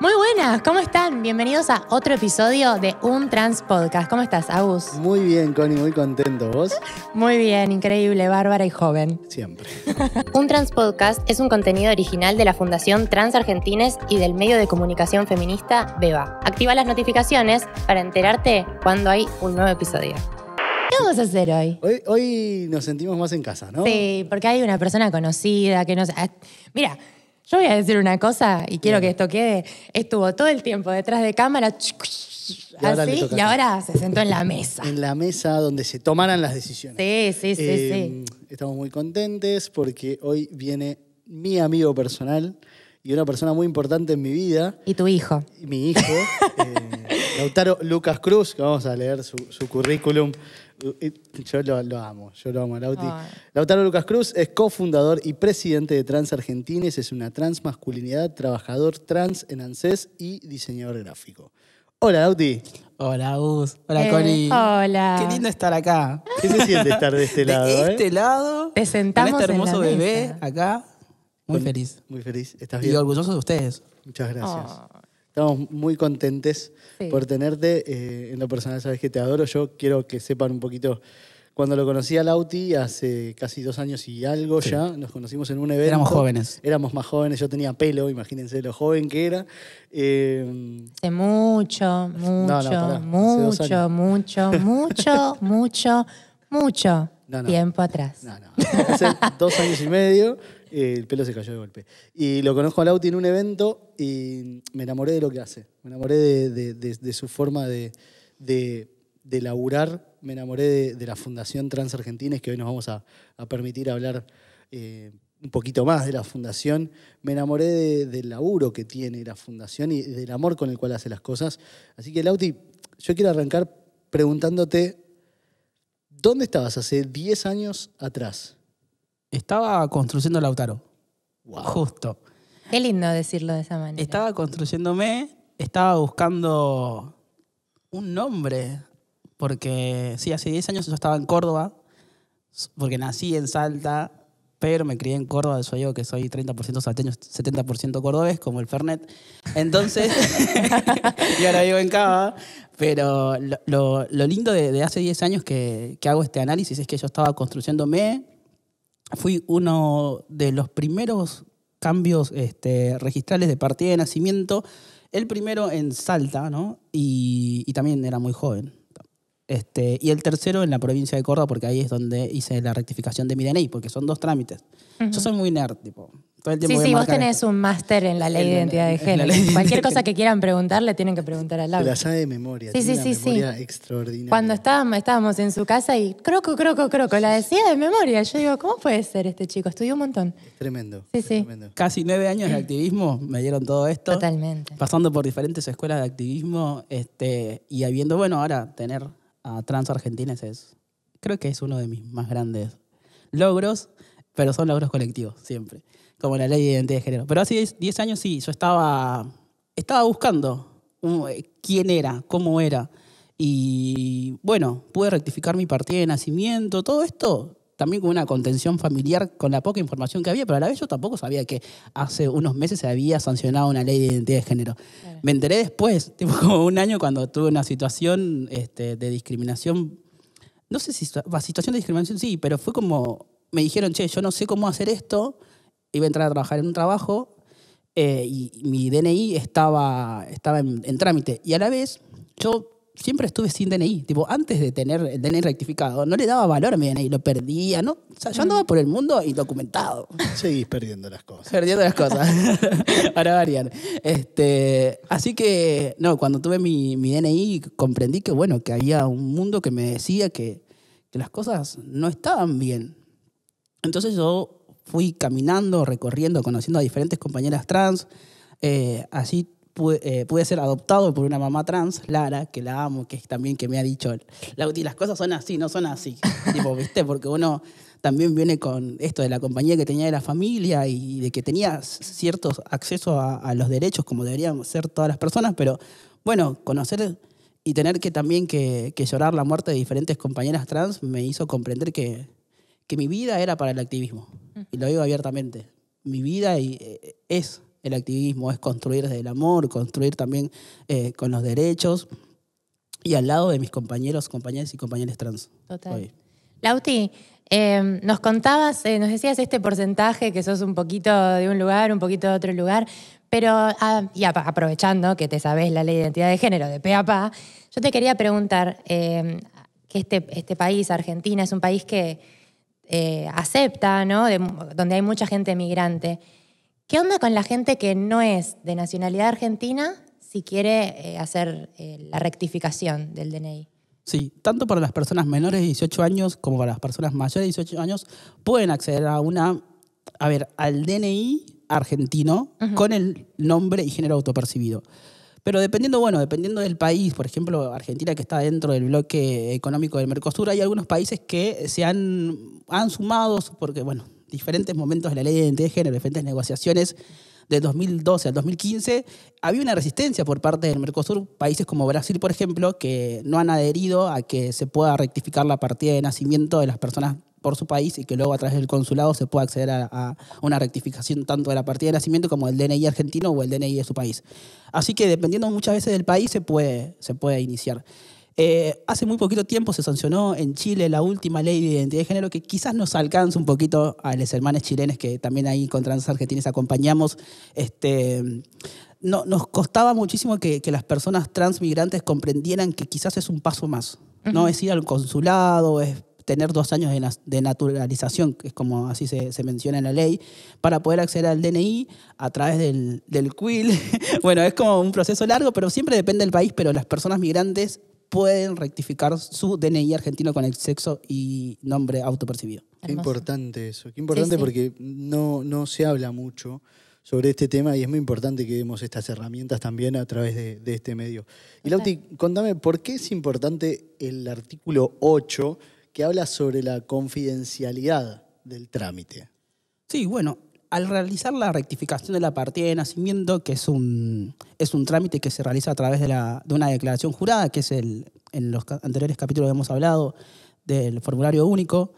Muy buenas, ¿cómo están? Bienvenidos a otro episodio de Un Trans Podcast. ¿Cómo estás, Agus? Muy bien, Connie, muy contento. ¿Vos? Muy bien, increíble, bárbara y joven. Siempre. un Trans Podcast es un contenido original de la Fundación Trans Argentines y del medio de comunicación feminista Beba. Activa las notificaciones para enterarte cuando hay un nuevo episodio. ¿Qué vamos a hacer hoy? Hoy, nos sentimos más en casa, ¿no? Sí, porque hay una persona conocida que nos... Eh, mira, yo voy a decir una cosa y quiero que esto quede. Estuvo todo el tiempo detrás de cámara. Y ahora, así, y ahora se sentó en la mesa. En la mesa donde se tomaran las decisiones. Sí, sí, sí, eh, sí. Estamos muy contentes porque hoy viene mi amigo personal y una persona muy importante en mi vida. Y tu hijo. Mi hijo, eh, Lautaro Lucas Cruz, que vamos a leer su, su currículum eh, yo lo, amo, yo lo amo, Lauti. Lautaro Lucas Cruz es cofundador y presidente de Trans Argentines, es una transmasculinidad, trabajador trans en ANSES y diseñador gráfico. Hola, Lauti. Hola, Gus. Hola, eh, Cori. Hola. Qué lindo estar acá. ¿Qué se siente estar de este lado? De eh? este lado. Te sentamos con este hermoso bebé acá. Muy, feliz. Muy feliz. ¿Estás bien? Y orgulloso de ustedes. Muchas gracias. Estamos muy contentes por tenerte. Eh, en lo personal, sabes que te adoro. Yo quiero que sepan un poquito. Cuando lo conocí a Lauti, hace casi dos años y algo ya, nos conocimos en un evento. Éramos jóvenes. Éramos más jóvenes, yo tenía pelo, imagínense lo joven que era. Em, hace mucho, mucho, mucho, mucho, mucho, mucho, mucho, tiempo atrás. No, no, hace dos años y medio el pelo se cayó de golpe. Y lo conozco a Lauti en un evento y me enamoré de lo que hace. Me enamoré de, su forma de, laburar. Me enamoré de, la Fundación Trans argentina que hoy nos vamos a, permitir hablar eh, un poquito más de la Fundación. Me enamoré del laburo que tiene la Fundación y del amor con el cual hace las cosas. Así que, Lauti, yo quiero arrancar preguntándote. ¿Dónde estabas hace 10 años atrás? Estaba construyendo Lautaro. Justo. Qué lindo decirlo de esa manera. Estaba construyéndome, estaba buscando un nombre, porque sí, hace 10 años yo estaba en Córdoba, porque nací en Salta, pero me crié en Córdoba, yo que soy 30% salteño, 70% cordobés, como el Fernet. Entonces, y ahora vivo en Cava, pero lo, lindo de, hace 10 años que, que hago este análisis es que yo estaba construyéndome, fui uno de los primeros cambios este, registrales de partida de nacimiento, el primero en Salta, ¿no? y también era muy joven. Este, y el tercero en la provincia de Córdoba, porque ahí es donde hice la rectificación de mi DNI, porque son dos trámites. Yo soy muy nerd, tipo. Todo el tiempo sí, sí, vos tenés un máster en la ley de identidad de género. Cualquier cosa que quieran preguntarle, tienen que preguntar al lado. La sabe de memoria. Sí, sí, sí, extraordinaria. Cuando estábamos, en su casa y croco, croco, croco, la decía de memoria. Yo digo, ¿cómo puede ser este chico? Estudió un montón. tremendo. Sí, sí. Casi nueve años de activismo me dieron todo esto. Totalmente. Pasando por diferentes escuelas de activismo este, y habiendo, bueno, ahora tener trans argentinas es, creo que es uno de mis más grandes logros, pero son logros colectivos siempre, como la ley de identidad de género. Pero hace 10 años sí, yo estaba, estaba buscando uh, quién era, cómo era. Y bueno, pude rectificar mi partida de nacimiento, todo esto también con una contención familiar con la poca información que había, pero a la vez yo tampoco sabía que hace unos meses se había sancionado una ley de identidad de género. Me enteré después, tipo como un año cuando tuve una situación este, de discriminación, no sé si situación de discriminación, sí, pero fue como, me dijeron, che, yo no sé cómo hacer esto, iba a entrar a trabajar en un trabajo eh, y mi DNI estaba, estaba en trámite. Y a la vez yo siempre estuve sin DNI. Tipo, antes de tener el DNI rectificado, no le daba valor a mi DNI, lo perdía, ¿no? O sea, yo andaba mm. por el mundo indocumentado. Seguís perdiendo las cosas. Perdiendo las cosas. Ahora varian. Este, así que, no, cuando tuve mi, mi, DNI, comprendí que, bueno, que había un mundo que me decía que, las cosas no estaban bien. Entonces yo fui caminando, recorriendo, conociendo a diferentes compañeras trans. Eh, así eh, pude, ser adoptado por una mamá trans, Lara, que la amo, que también que me ha dicho, Lauti, las cosas son así, no son así. tipo, ¿viste? Porque uno también viene con esto de la compañía que tenía de la familia y de que tenía ciertos acceso a, los derechos como deberían ser todas las personas, pero bueno, conocer y tener que también que, llorar la muerte de diferentes compañeras trans me hizo comprender que, que mi vida era para el activismo. Mm. Y lo digo abiertamente. Mi vida y, eh, es el activismo, es construir desde el amor, construir también eh, con los derechos y al lado de mis compañeros, compañeras y compañeros trans. Total. Lauti, em, nos contabas, eh, nos decías este porcentaje que sos un poquito de un lugar, un poquito de otro lugar, pero ah, aprovechando que te sabes la ley de identidad de género de pe pa, yo te quería preguntar em, que este, este país, Argentina, es un país que eh, acepta, ¿no? donde hay mucha gente migrante. ¿Qué onda con la gente que no es de nacionalidad argentina si quiere eh, hacer eh, la rectificación del DNI? Sí, tanto para las personas menores de 18 años como para las personas mayores de 18 años pueden acceder a una, a ver, al DNI argentino con el nombre y género autopercibido. Pero dependiendo, bueno, dependiendo del país, por ejemplo, Argentina que está dentro del bloque económico del Mercosur, hay algunos países que se han, han sumado, porque, bueno, diferentes momentos de la ley de identidad de género, diferentes negociaciones de 2012 al 2015, había una resistencia por parte del Mercosur, países como Brasil, por ejemplo, que no han adherido a que se pueda rectificar la partida de nacimiento de las personas por su país y que luego a través del consulado se pueda acceder a, una rectificación tanto de la partida de nacimiento como del DNI argentino o el DNI de su país. Así que dependiendo muchas veces del país se puede, se puede iniciar. Eh, hace muy poquito tiempo se sancionó en Chile la última ley de identidad de género que quizás nos alcanza un poquito a los hermanos chilenes que también ahí con trans argentines acompañamos. Este, no, nos costaba muchísimo que, las personas transmigrantes comprendieran que quizás es un paso más. No es ir al consulado, es tener dos años de, naturalización, que es como así se, menciona en la ley, para poder acceder al DNI a través del, del bueno, es como un proceso largo, pero siempre depende del país, pero las personas migrantes pueden rectificar su DNI argentino con el sexo y nombre autopercibido. Qué importante eso, qué importante porque no, no se habla mucho sobre este tema y es muy importante que demos estas herramientas también a través de, de este medio. Y Lauti, contame, ¿por qué es importante el artículo 8 que habla sobre la confidencialidad del trámite? Sí, bueno, al realizar la rectificación de la partida de nacimiento, que es un, es un trámite que se realiza a través de, una declaración jurada, que es el, en los anteriores capítulos hemos hablado del formulario único,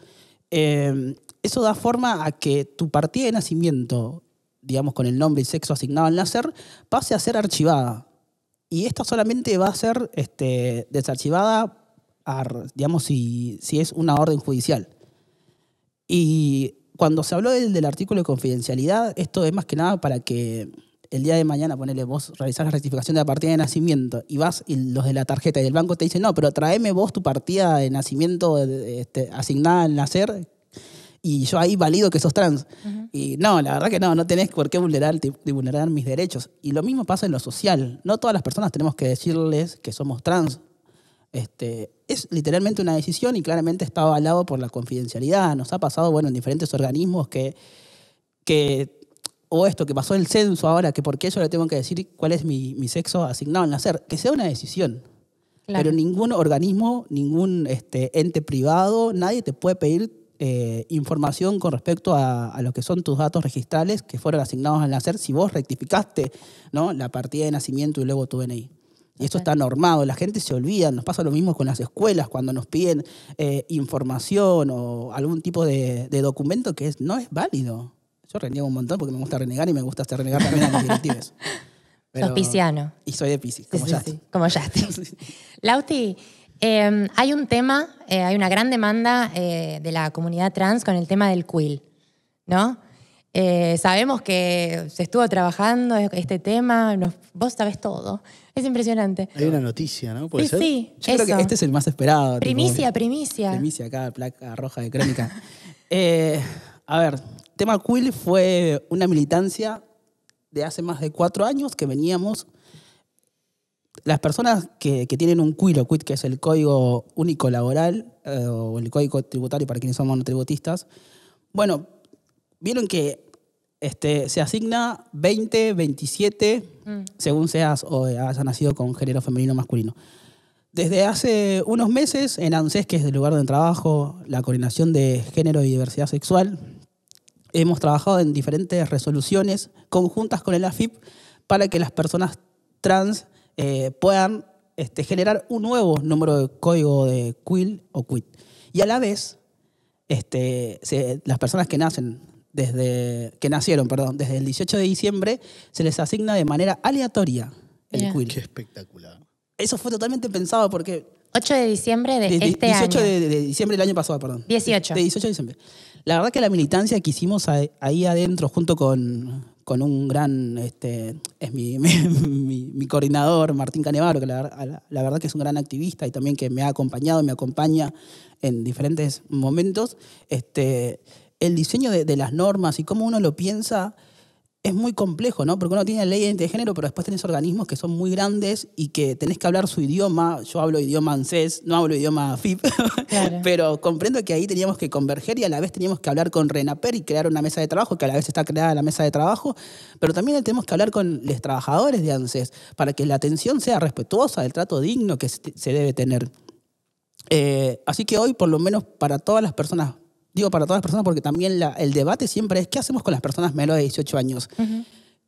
eh, eso da forma a que tu partida de nacimiento, digamos con el nombre y sexo asignado al nacer, pase a ser archivada. Y esta solamente va a ser este, desarchivada, digamos, si, si es una orden judicial. Y cuando se habló del, artículo de confidencialidad, esto es más que nada para que el día de mañana, ponele, vos realizás la rectificación de la partida de nacimiento y vas y los de la tarjeta y del banco te dicen, no, pero traeme vos tu partida de nacimiento este, asignada al nacer y yo ahí valido que sos trans. Y no, la verdad que no, no tenés por qué vulnerar, vulnerar mis derechos. Y lo mismo pasa en lo social. No todas las personas tenemos que decirles que somos trans este, es literalmente una decisión y claramente está avalado por la confidencialidad. Nos ha pasado, bueno, en diferentes organismos que, que o esto que pasó el censo ahora, que por qué yo le tengo que decir cuál es mi, sexo asignado al nacer, que sea una decisión. Pero ningún organismo, ningún este, ente privado, nadie te puede pedir eh, información con respecto a, lo que son tus datos registrales que fueron asignados al nacer si vos rectificaste ¿no? la partida de nacimiento y luego tu DNI. Y eso está normado, la gente se olvida, nos pasa lo mismo con las escuelas cuando nos piden eh, información o algún tipo de, documento que es, no es válido. Yo reniego un montón porque me gusta renegar y me gusta hacer renegar también a los directivos. Sos Y soy de Piscis, como ya. Como Lauti, em, hay un tema, eh, hay una gran demanda eh, de la comunidad trans con el tema del quill, ¿no? Eh, sabemos que se estuvo trabajando este tema, vos sabés todo. Es impresionante. Hay una noticia, ¿no? ¿Puede sí, sí. Yo creo que este es el más esperado. Primicia, primicia. Primicia acá, placa roja de crónica. Eh, a ver, tema Quill fue una militancia de hace más de cuatro años que veníamos. Las personas que, tienen un Quill o Quit, que es el código único laboral eh, o el código tributario para quienes somos monotributistas tributistas, bueno, vieron que este, se asigna 20, 27, mm. según seas o hayas nacido con género femenino o masculino. Desde hace unos meses, en ANSES, que es el lugar donde trabajo, la coordinación de género y diversidad sexual, hemos trabajado en diferentes resoluciones conjuntas con el AFIP para que las personas trans eh, puedan este, generar un nuevo número de código de QUIL o QUIT. Y a la vez, este, las personas que nacen desde que nacieron, perdón, desde el 18 de diciembre, se les asigna de manera aleatoria el cuil. Qué espectacular. Eso fue totalmente pensado porque 8 de diciembre de, este año. De, de, diciembre del año pasado, perdón. 18. De, 18 de diciembre. La verdad que la militancia que hicimos ahí adentro junto con, con un gran, este, es mi, coordinador, Martín Canevaro, que la, verdad que es un gran activista y también que me ha acompañado, me acompaña en diferentes momentos, este, el diseño de, las normas y cómo uno lo piensa es muy complejo, ¿no? Porque uno tiene ley de género, pero después tenés organismos que son muy grandes y que tenés que hablar su idioma. Yo hablo idioma ANSES, no hablo idioma FIP, pero comprendo que ahí teníamos que converger y a la vez teníamos que hablar con RENAPER y crear una mesa de trabajo, que a la vez está creada la mesa de trabajo, pero también tenemos que hablar con los trabajadores de ANSES para que la atención sea respetuosa, del trato digno que se debe tener. Eh, así que hoy, por lo menos para todas las personas digo para todas las personas, porque también la, el debate siempre es, ¿qué hacemos con las personas menores de 18 años?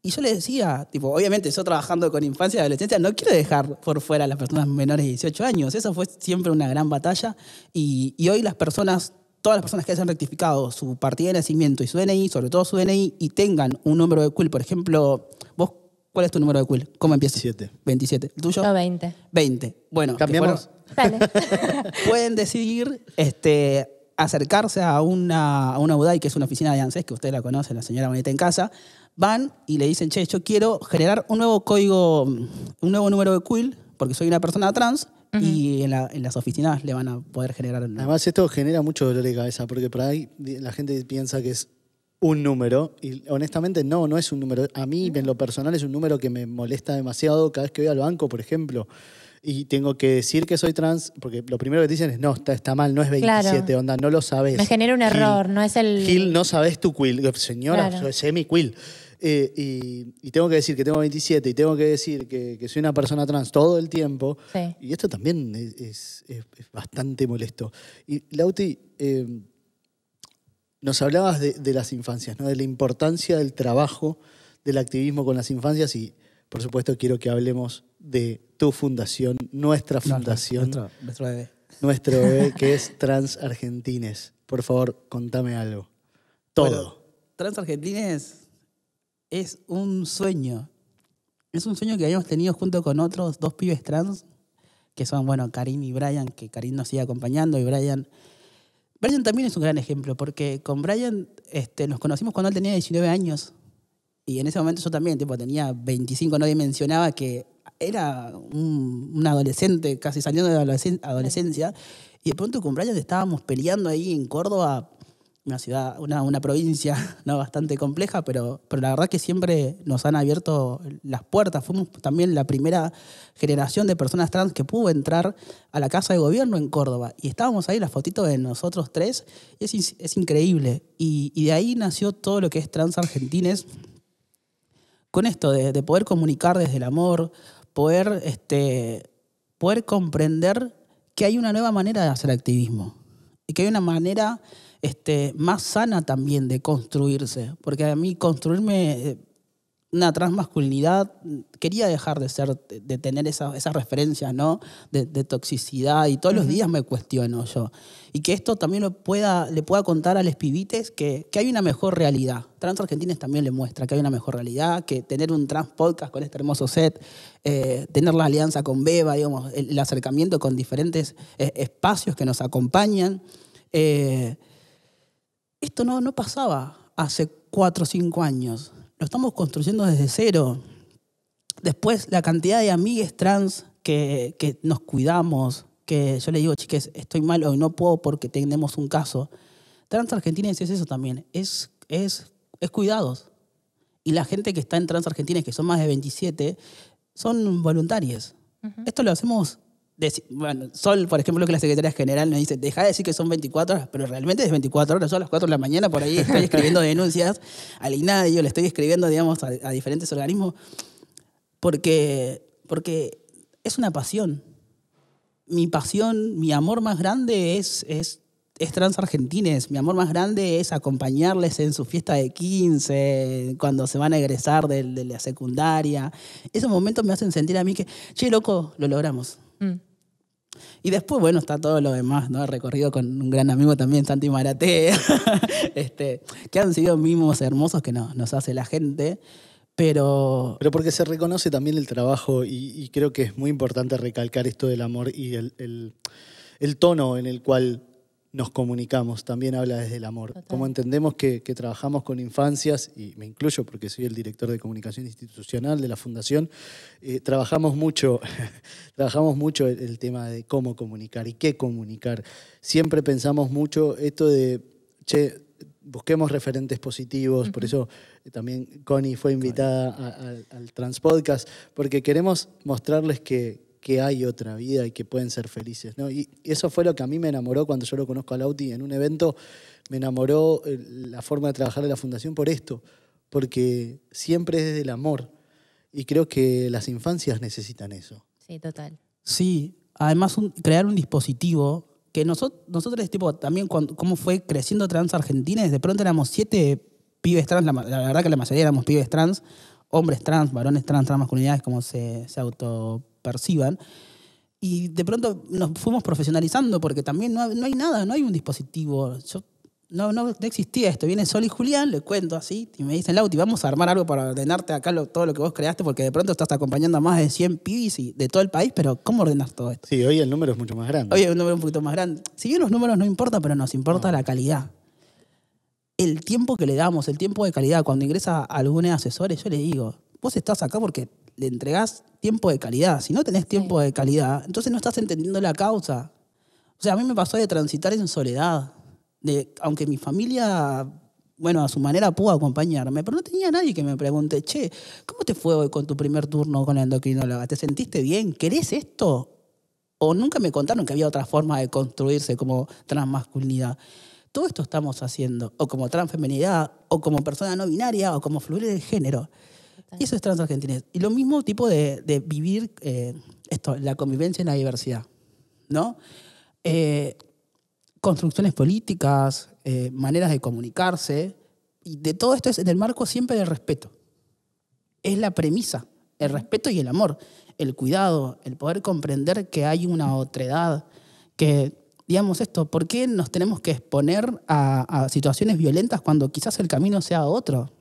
Y yo le decía, tipo, obviamente yo trabajando con infancia y adolescencia, no quiero dejar por fuera a las personas menores de 18 años. Eso fue siempre una gran batalla. Y, hoy las personas, todas las personas que hayan rectificado su partida de nacimiento y su DNI, sobre todo su DNI, y tengan un número de cool por ejemplo, vos, ¿cuál es tu número de cool? ¿Cómo empieza? 27. ¿El tuyo? 20. 20. Bueno, ¿cambiamos? Dale. pueden decidir este, acercarse a una, a una UDAI, que es una oficina de ANSES, que usted la conoce, la señora Bonita en casa, van y le dicen, che, yo quiero generar un nuevo código, un nuevo número de quill, porque soy una persona trans, y en, las oficinas le van a poder generar... Además, esto genera mucho dolor de cabeza, porque por ahí la gente piensa que es un número, y honestamente no, no es un número. A mí, en lo personal, es un número que me molesta demasiado cada vez que voy al banco, por ejemplo y tengo que decir que soy trans, porque lo primero que te dicen es, no, está, está mal, no es 27, onda, no lo sabes. Me genera un error, no es el... Gil, no sabes tu quill, eh, señora, soy semi-quill. Eh, y, tengo que decir que tengo 27 y tengo que decir que, soy una persona trans todo el tiempo. Y esto también es, bastante molesto. Y Lauti, eh, nos hablabas de, de, las infancias, ¿no? de la importancia del trabajo, del activismo con las infancias y por supuesto, quiero que hablemos de tu fundación, nuestra fundación. nuestro, bebé. Nuestro bebé, que es Trans Argentines. Por favor, contame algo. Todo. TransArgentines Trans Argentines es un sueño. Es un sueño que habíamos tenido junto con otros dos pibes trans, que son, bueno, Karim y Brian, que Karim nos sigue acompañando y Brian. Brian también es un gran ejemplo, porque con Brian este, nos conocimos cuando él tenía 19 años y en ese momento yo también, tipo, tenía 25, no mencionaba que era un, adolescente, casi saliendo de la adolescencia, y de pronto cumpleaños estábamos peleando ahí en Córdoba, una ciudad, una, provincia ¿no? bastante compleja, pero, pero la verdad que siempre nos han abierto las puertas. Fuimos también la primera generación de personas trans que pudo entrar a la Casa de Gobierno en Córdoba. Y estábamos ahí, las fotitos de nosotros tres, es, increíble. y de ahí nació todo lo que es Trans Argentines con esto, de, poder comunicar desde el amor, poder, este, poder comprender que hay una nueva manera de hacer activismo y que hay una manera este, más sana también de construirse, porque a mí construirme eh, una transmasculinidad, quería dejar de ser, de tener esas esa referencia ¿no? De, toxicidad y todos los días me cuestiono yo. Y que esto también lo pueda, le pueda contar a los pibites que, hay una mejor realidad. Trans Argentines también le muestra que hay una mejor realidad, que tener un trans podcast con este hermoso set, eh, tener la alianza con Beba, digamos, el, acercamiento con diferentes eh, espacios que nos acompañan. Eh, esto no, no pasaba hace cuatro o cinco años estamos construyendo desde cero. Después, la cantidad de amigues trans que, nos cuidamos, que yo le digo, chiques, estoy mal hoy, no puedo porque tenemos un caso. Trans Argentines es eso también, es, es, es cuidados. Y la gente que está en Trans Argentines, que son más de 27, son voluntarias. Esto lo hacemos bueno, Sol, por ejemplo, que la secretaria general me dice, deja de decir que son 24 horas, pero realmente es 24 horas, son las 4 de la mañana, por ahí estoy escribiendo denuncias al yo le estoy escribiendo, digamos, a, diferentes organismos, porque, porque es una pasión. Mi pasión, mi amor más grande es, es, transargentines, mi amor más grande es acompañarles en su fiesta de 15, cuando se van a egresar de, de la secundaria. Esos momentos me hacen sentir a mí que, che, loco, lo logramos Mm. Y después, bueno, está todo lo demás, ¿no? Recorrido con un gran amigo también, Santi Maraté, este, que han sido mimos hermosos que nos, hace la gente, pero... Pero porque se reconoce también el trabajo y, creo que es muy importante recalcar esto del amor y el tono en el cual nos comunicamos, también habla desde el amor. Como entendemos que, trabajamos con infancias, y me incluyo porque soy el director de comunicación institucional de la Fundación, eh, trabajamos mucho, trabajamos mucho el, tema de cómo comunicar y qué comunicar. Siempre pensamos mucho esto de, che, busquemos referentes positivos, por eso eh, también Connie fue invitada al al Transpodcast, porque queremos mostrarles que, que hay otra vida y que pueden ser felices. ¿no? Y eso fue lo que a mí me enamoró cuando yo lo conozco a Lauti en un evento, me enamoró eh, la forma de trabajar de la fundación por esto, porque siempre es del amor. Y creo que las infancias necesitan eso. Sí, total. Sí, además crear un dispositivo que nosotros, nosotros tipo, también cuando, cómo fue creciendo trans argentina, de pronto éramos siete pibes trans, la, verdad que la mayoría éramos pibes trans, hombres trans, varones trans, trans masculinidades, como se, se auto perciban. Y de pronto nos fuimos profesionalizando porque también no, no hay nada, no hay un dispositivo. Yo, no, existía esto. Viene Sol y Julián, le cuento así, y me dicen, Lauti, vamos a armar algo para ordenarte acá todo lo que vos creaste, porque de pronto estás acompañando a más de 100 pibis y de todo el país, pero ¿cómo ordenas todo esto? Sí, hoy el número es mucho más grande. Hoy el número es un poquito más grande. Si bien los números no importa pero nos importa la calidad. El tiempo que le damos, el tiempo de calidad. Cuando ingresa a algún asesor, yo le digo, vos estás acá porque le entregás tiempo de calidad. Si no tenés tiempo de calidad, entonces no estás entendiendo la causa. O sea, a mí me pasó de transitar en soledad. De, aunque mi familia, bueno, a su manera pudo acompañarme, pero no tenía nadie que me pregunte, che, ¿cómo te fue hoy con tu primer turno con la endocrinóloga? ¿Te sentiste bien? ¿Querés esto? O nunca me contaron que había otra forma de construirse como transmasculinidad todo esto estamos haciendo, o como transfeminidad, o como persona no binaria, o como fluir de género. Y eso es transargentinés. Y lo mismo tipo de, vivir eh, esto, la convivencia y la diversidad, ¿no? Eh, construcciones políticas, eh, maneras de comunicarse, y de todo esto es en el marco siempre del respeto. Es la premisa, el respeto y el amor, el cuidado, el poder comprender que hay una otredad, que, digamos esto, ¿por qué nos tenemos que exponer a situaciones violentas cuando quizás el camino sea otro?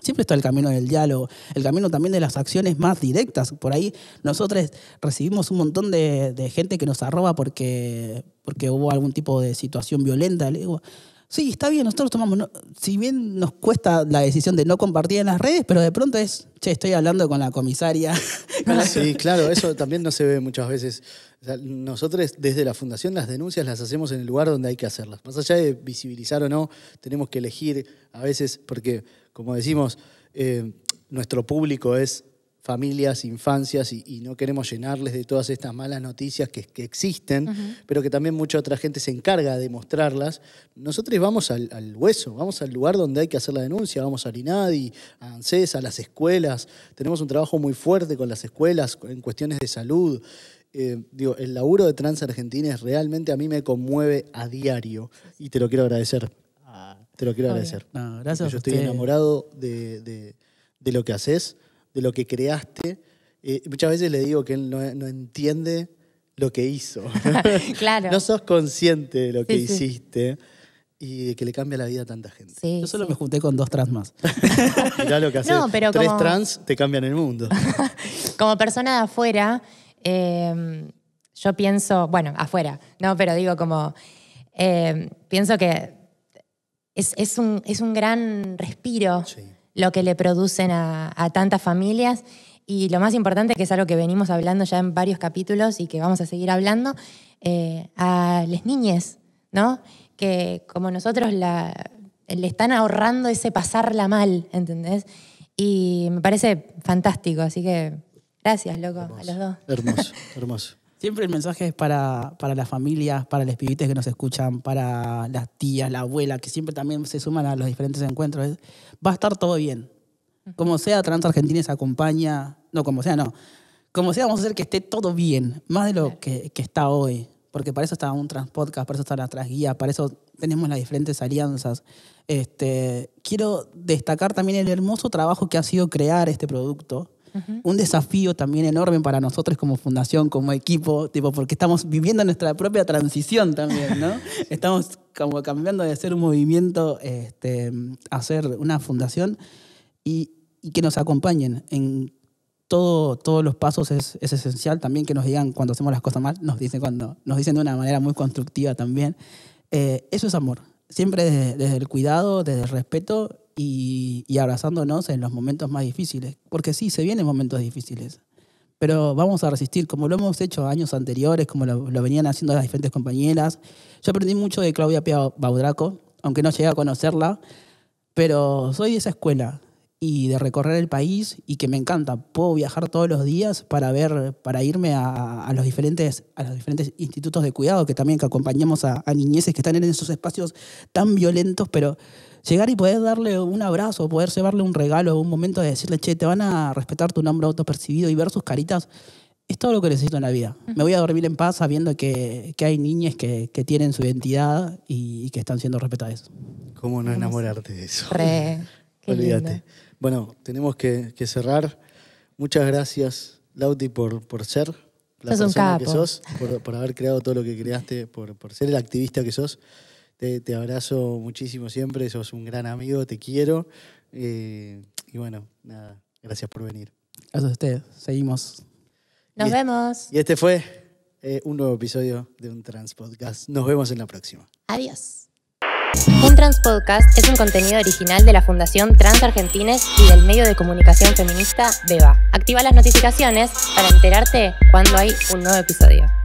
Siempre está el camino del diálogo, el camino también de las acciones más directas. Por ahí nosotros recibimos un montón de, gente que nos arroba porque, porque hubo algún tipo de situación violenta. Sí, está bien, nosotros tomamos, si bien nos cuesta la decisión de no compartir en las redes, pero de pronto es, che, estoy hablando con la comisaria. sí, claro, eso también no se ve muchas veces. nosotros desde la fundación las denuncias las hacemos en el lugar donde hay que hacerlas. Más allá de visibilizar o no, tenemos que elegir a veces, porque como decimos, eh, nuestro público es familias, infancias, y, no queremos llenarles de todas estas malas noticias que, existen, pero que también mucha otra gente se encarga de mostrarlas. Nosotros vamos al, hueso, vamos al lugar donde hay que hacer la denuncia, vamos a INADI, a ANSES, a las escuelas, tenemos un trabajo muy fuerte con las escuelas en cuestiones de salud. Eh, el laburo de Trans es realmente a mí me conmueve a diario y te lo quiero agradecer. Ah. te lo quiero agradecer. gracias. yo estoy enamorado de, de lo que haces de lo que creaste. Eh, muchas veces le digo que él no, entiende lo que hizo. claro. No sos consciente de lo que hiciste y de que le cambia la vida a tanta gente. Yo solo me junté con dos trans más. Mirá lo que haces. Tres trans te cambian el mundo. como persona de afuera, em, yo pienso, bueno, afuera, no, pero digo como, em, pienso que es, un, es un gran respiro. Sí lo que le producen a, tantas familias. Y lo más importante, que es algo que venimos hablando ya en varios capítulos y que vamos a seguir hablando, eh, a las niñas, ¿no? Que como nosotros la, le están ahorrando ese pasarla mal, ¿entendés? Y me parece fantástico, así que gracias, loco, a los dos. Hermoso, hermoso. Siempre el mensaje es para, las familias, para los pibites que nos escuchan, para las tías, la abuela, que siempre también se suman a los diferentes encuentros. va a estar todo bien. Como sea, se acompaña. No, como sea, no. Como sea, vamos a hacer que esté todo bien, más de lo que, está hoy. Porque para eso está un transpodcast, para eso está la transguía, para eso tenemos las diferentes alianzas. Este, quiero destacar también el hermoso trabajo que ha sido crear este producto, un desafío también enorme para nosotros como fundación, como equipo, tipo, porque estamos viviendo nuestra propia transición también, ¿no? estamos como cambiando de ser un movimiento este, a ser una fundación y, y que nos acompañen en todo, todos los pasos es, es, esencial. También que nos digan cuando hacemos las cosas mal, nos dicen, cuando, nos dicen de una manera muy constructiva también. Eh, eso es amor. Siempre desde, desde, el cuidado, desde el respeto y, abrazándonos en los momentos más difíciles. Porque sí, se vienen momentos difíciles, pero vamos a resistir, como lo hemos hecho años anteriores, como lo, venían haciendo las diferentes compañeras. Yo aprendí mucho de Claudia Pia Baudraco, aunque no llegué a conocerla, pero soy de esa escuela y de recorrer el país y que me encanta. Puedo viajar todos los días para ver, para irme a, los, diferentes, a los diferentes institutos de cuidado que también que acompañamos a, a, niñeces que están en esos espacios tan violentos, pero llegar y poder darle un abrazo, poder llevarle un regalo, un momento de decirle, che, te van a respetar tu nombre autopercibido y ver sus caritas, es todo lo que necesito en la vida. Me voy a dormir en paz sabiendo que, hay niñas que, tienen su identidad y, que están siendo respetadas. ¿Cómo no enamorarte de eso? Re, Olvídate. Bueno, tenemos que, cerrar. Muchas gracias, Lauti, por, por ser la persona que sos, por, haber creado todo lo que creaste, por, por ser el activista que sos. Te, abrazo muchísimo siempre, sos un gran amigo, te quiero. Eh, y bueno, nada, gracias por venir. Gracias a ustedes, seguimos. Nos vemos. Y este fue eh, un nuevo episodio de un Trans Podcast. Nos vemos en la próxima. Adiós. Un Trans Podcast es un contenido original de la Fundación Trans Argentines y del medio de comunicación feminista Beba. Activa las notificaciones para enterarte cuando hay un nuevo episodio.